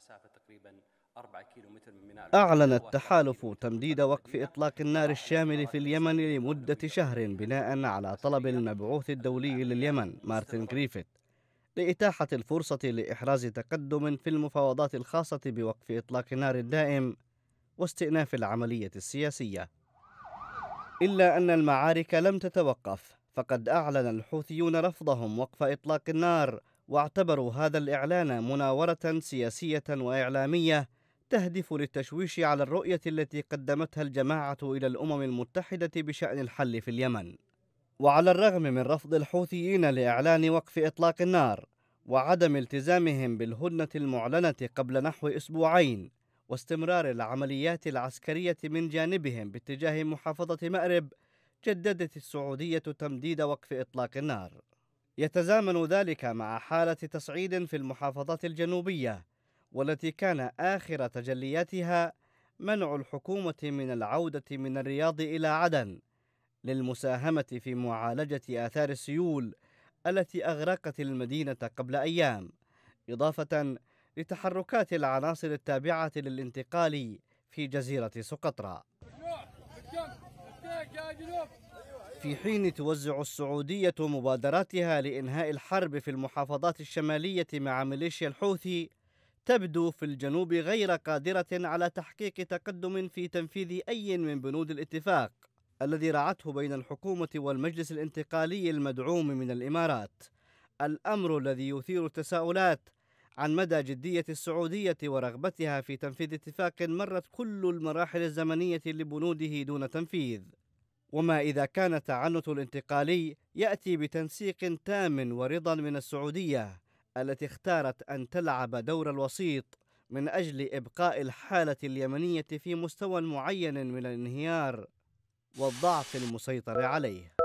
مسافة تقريبا من ميناء أعلن التحالف تمديد وقف إطلاق النار الشامل في اليمن لمدة شهر بناء على طلب المبعوث الدولي لليمن مارتن جريفيث لإتاحة الفرصة لإحراز تقدم في المفاوضات الخاصة بوقف إطلاق النار الدائم واستئناف العملية السياسية إلا أن المعارك لم تتوقف فقد أعلن الحوثيون رفضهم وقف إطلاق النار واعتبروا هذا الإعلان مناورة سياسية وإعلامية تهدف للتشويش على الرؤية التي قدمتها الجماعة إلى الأمم المتحدة بشأن الحل في اليمن. وعلى الرغم من رفض الحوثيين لإعلان وقف إطلاق النار وعدم التزامهم بالهدنة المعلنة قبل نحو أسبوعين واستمرار العمليات العسكرية من جانبهم باتجاه محافظة مأرب جددت السعودية تمديد وقف إطلاق النار يتزامن ذلك مع حالة تصعيد في المحافظات الجنوبية والتي كان آخر تجلياتها منع الحكومة من العودة من الرياض إلى عدن للمساهمة في معالجة آثار السيول التي أغرقت المدينة قبل أيام إضافة لتحركات العناصر التابعة للانتقال في جزيرة سقطرى في حين توزع السعودية مبادراتها لإنهاء الحرب في المحافظات الشمالية مع ميليشيا الحوثي تبدو في الجنوب غير قادرة على تحقيق تقدم في تنفيذ أي من بنود الاتفاق الذي رعته بين الحكومة والمجلس الانتقالي المدعوم من الإمارات الأمر الذي يثير التساؤلات عن مدى جدية السعودية ورغبتها في تنفيذ اتفاق مرت كل المراحل الزمنية لبنوده دون تنفيذ وما إذا كان التعنت الانتقالي يأتي بتنسيق تام ورضا من السعودية التي اختارت أن تلعب دور الوسيط من أجل إبقاء الحالة اليمنية في مستوى معين من الانهيار والضعف المسيطر عليه